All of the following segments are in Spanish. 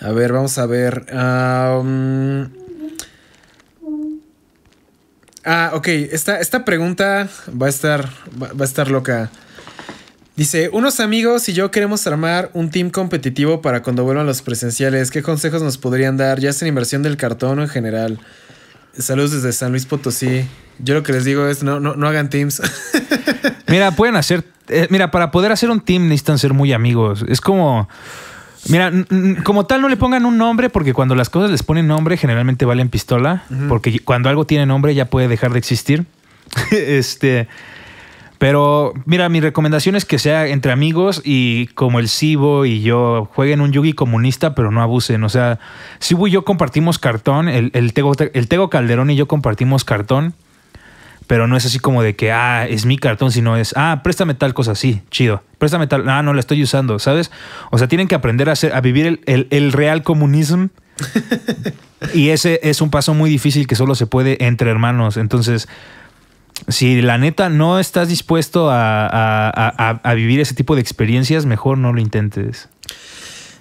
A ver, vamos a ver. Ah, ok. Esta, esta pregunta va a estar. Va, a estar loca. Dice, unos amigos y yo queremos armar un team competitivo para cuando vuelvan los presenciales. ¿Qué consejos nos podrían dar, ya sea inversión del cartón o en general? Saludos desde San Luis Potosí. Yo lo que les digo es, no, no, no hagan teams. mira, pueden hacer... Eh, mira, para poder hacer un team necesitan ser muy amigos. Es como... Mira, como tal no le pongan un nombre porque cuando las cosas les ponen nombre generalmente valen pistola, porque cuando algo tiene nombre ya puede dejar de existir. este, pero mira, mi recomendación es que sea entre amigos y como el Cibo y yo jueguen un yugi comunista, pero no abusen. O sea, Cibo y yo compartimos cartón, el, el Tego Calderón y yo compartimos cartón pero no es así como de que, ah, es mi cartón, sino es, ah, préstame tal cosa, sí, chido, préstame tal, ah, no la estoy usando, ¿sabes? O sea, tienen que aprender a, a vivir el, real comunismo. y ese es un paso muy difícil que solo se puede entre hermanos. Entonces, si la neta no estás dispuesto a, a vivir ese tipo de experiencias, mejor no lo intentes.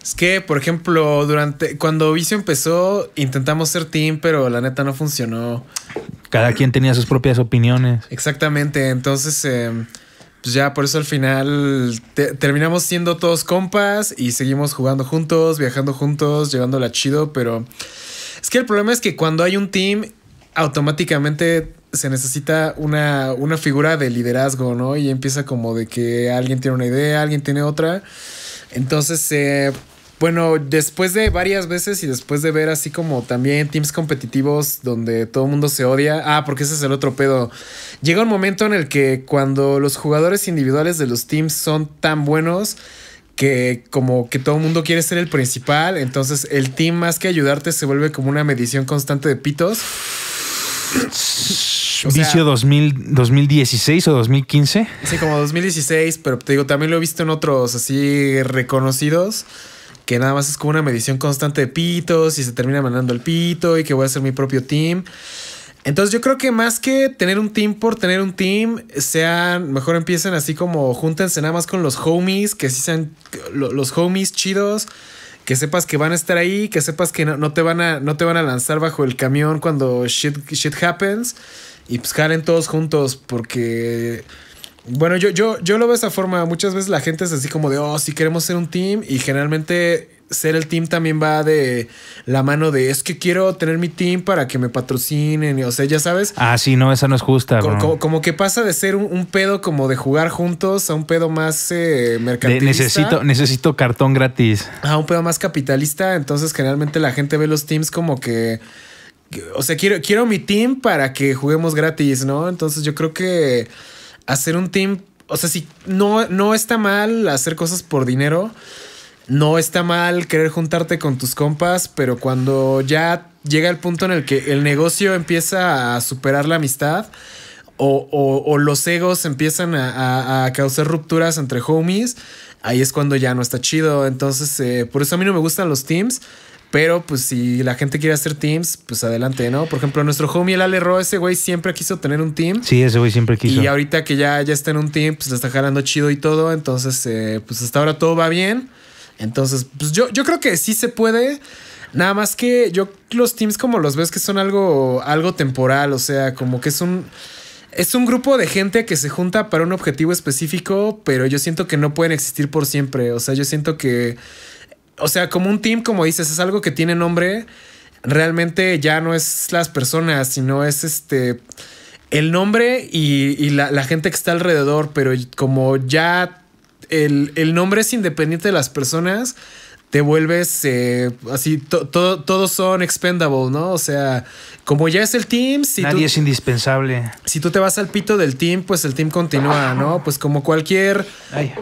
Es que, por ejemplo, durante cuando Vicio empezó, intentamos ser team, pero la neta no funcionó. Cada quien tenía sus propias opiniones. Exactamente, entonces em, pues ya por eso al final terminamos siendo todos compas y seguimos jugando juntos, viajando juntos, llevándola chido, pero es que el problema es que cuando hay un team, automáticamente se necesita una, una, figura de liderazgo, ¿no? Y empieza como de que alguien tiene una idea, alguien tiene otra. Entonces, eh, bueno, después de varias veces y después de ver así como también teams competitivos donde todo el mundo se odia, ah, porque ese es el otro pedo. Llega un momento en el que cuando los jugadores individuales de los teams son tan buenos que como que todo el mundo quiere ser el principal, entonces el team más que ayudarte se vuelve como una medición constante de pitos. dos Vicio 2000, 2016 o 2015. Sí, como 2016, pero te digo, también lo he visto en otros así reconocidos que nada más es como una medición constante de pitos y se termina mandando el pito y que voy a hacer mi propio team. Entonces yo creo que más que tener un team por tener un team, sean, mejor empiecen así como júntense nada más con los homies, que sí sean los homies chidos, que sepas que van a estar ahí, que sepas que no, te, van a, no te van a lanzar bajo el camión cuando shit, shit happens y pues jalen todos juntos porque... Bueno, yo, yo, yo lo veo de esa forma. Muchas veces la gente es así como de, oh, si queremos ser un team y generalmente ser el team también va de la mano de es que quiero tener mi team para que me patrocinen, o sea, ya sabes. Ah, sí, no, esa no es justa. como, que pasa de ser un, pedo como de jugar juntos a un pedo más eh, mercantilista. necesito, necesito cartón gratis. A un pedo más capitalista, entonces generalmente la gente ve los teams como que... O sea, quiero, quiero mi team para que juguemos gratis, ¿no? Entonces yo creo que hacer un team, o sea, si no, no está mal hacer cosas por dinero, no está mal querer juntarte con tus compas, pero cuando ya llega el punto en el que el negocio empieza a superar la amistad, o, los egos empiezan a, causar rupturas entre homies, ahí es cuando ya no está chido. Entonces, eh, por eso a mí no me gustan los teams. Pero pues si la gente quiere hacer teams, pues adelante, ¿no? Por ejemplo, nuestro homie el Ale Ro, ese güey siempre quiso tener un team. Sí, ese güey siempre quiso. Y ahorita que ya, ya está en un team, pues le está jalando chido y todo. Entonces, eh, pues hasta ahora todo va bien. Entonces, pues yo, yo creo que sí se puede. Nada más que yo los teams como los ves que son algo, algo temporal, o sea, como que es un... Es un grupo de gente que se junta para un objetivo específico, pero yo siento que no pueden existir por siempre. O sea, yo siento que o sea, como un team, como dices, es algo que tiene nombre. Realmente ya no es las personas, sino es este el nombre y, la, la, gente que está alrededor, pero como ya el, el nombre es independiente de las personas, te vuelves eh, así, to, todos son expendables, ¿no? O sea, como ya es el team, si nadie es indispensable. Si tú te vas al pito del team, pues el team continúa, ¿no? Pues como cualquier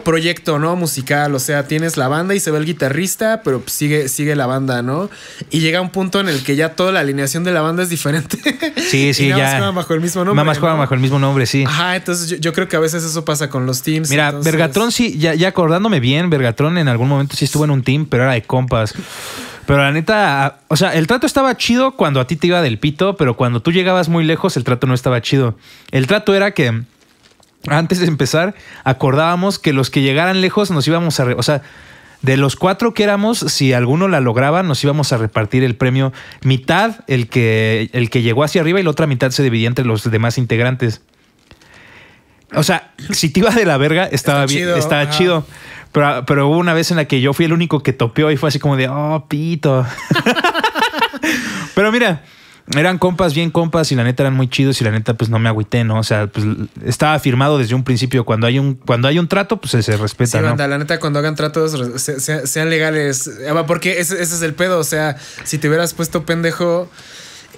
proyecto, ¿no? Musical, o sea, tienes la banda y se ve el guitarrista, pero sigue, sigue la banda, ¿no? Y llega un punto en el que ya toda la alineación de la banda es diferente. Sí, sí, y nada más juegan bajo el mismo nombre. Nada más juegan bajo el mismo nombre, sí. Ajá, entonces yo, creo que a veces eso pasa con los teams. Mira, Bergatron sí, ya, acordándome bien, Bergatron en algún momento sí estuvo en un team, pero de compas. Pero la neta, o sea, el trato estaba chido cuando a ti te iba del pito, pero cuando tú llegabas muy lejos, el trato no estaba chido. El trato era que antes de empezar, acordábamos que los que llegaran lejos nos íbamos a. O sea, de los cuatro que éramos, si alguno la lograba, nos íbamos a repartir el premio. Mitad el que, el que llegó hacia arriba y la otra mitad se dividía entre los demás integrantes. O sea, si te iba de la verga, estaba, bien, estaba chido. Pero, hubo una vez en la que yo fui el único que topeó y fue así como de, oh, pito. pero mira, eran compas, bien compas, y la neta eran muy chidos, y la neta, pues no me agüité, ¿no? O sea, pues estaba firmado desde un principio. Cuando hay un, cuando hay un trato, pues se, respeta. la neta, cuando hagan tratos, sean legales. Ah, porque ese, ese es el pedo. O sea, si te hubieras puesto pendejo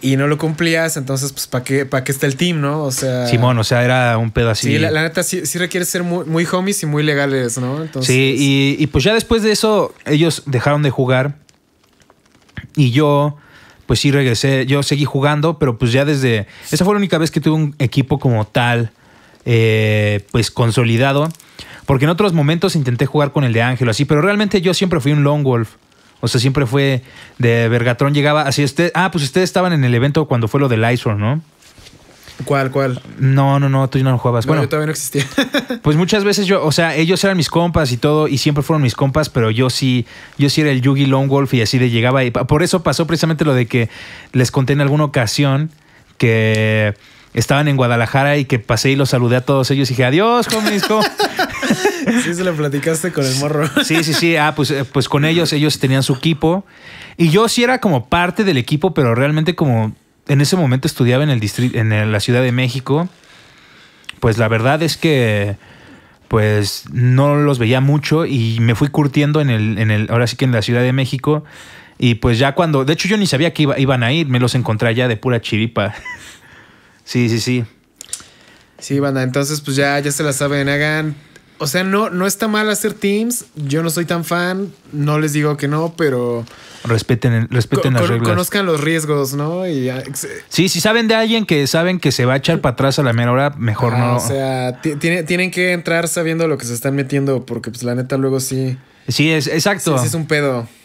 y no lo cumplías, entonces, pues, ¿para qué, está el team, no? O sea. Simón, o sea, era un así. Sí, la, neta sí, requiere ser muy, homies y muy legales, ¿no? sí, y, pues ya después de eso, ellos dejaron de jugar. Y yo, pues sí regresé. Yo seguí jugando, pero pues ya desde. Esa fue la única vez que tuve un equipo como tal, eh, pues consolidado. Porque en otros momentos intenté jugar con el de Ángel así, pero realmente yo siempre fui un Lone Wolf. O sea, siempre fue de Vergatrón llegaba así. Usted, ah, pues ustedes estaban en el evento cuando fue lo del Lysol, ¿no? ¿Cuál, cuál? No, no, no, tú no jugabas. bueno, yo todavía no existía. pues muchas veces yo, o sea, ellos eran mis compas y todo, y siempre fueron mis compas, pero yo sí, yo sí era el Yugi Lone Wolf y así de llegaba. Y por eso pasó precisamente lo de que les conté en alguna ocasión que estaban en Guadalajara y que pasé y los saludé a todos ellos y dije, adiós, homies, ¿cómo, Sí, se lo platicaste con el morro. Sí, sí, sí. Ah, pues, eh, pues con ellos, ellos tenían su equipo. Y yo sí era como parte del equipo, pero realmente como en ese momento estudiaba en el distrito, en la Ciudad de México, pues la verdad es que pues no los veía mucho y me fui curtiendo en el, en el, ahora sí que en la Ciudad de México. Y pues ya cuando, de hecho yo ni sabía que iban a ir, me los encontré ya de pura chiripa. sí, sí, sí. Sí, banda, entonces pues ya, ya se la saben, hagan o sea, no, no está mal hacer teams. Yo no soy tan fan. No les digo que no, pero. Respeten, respeten las reglas. Conozcan los riesgos, ¿no? Y Sí, si saben de alguien que saben que se va a echar para atrás a la mera hora, mejor ah, no. O sea, tienen que entrar sabiendo lo que se están metiendo, porque, pues, la neta, luego sí. Sí, es exacto. es un pedo.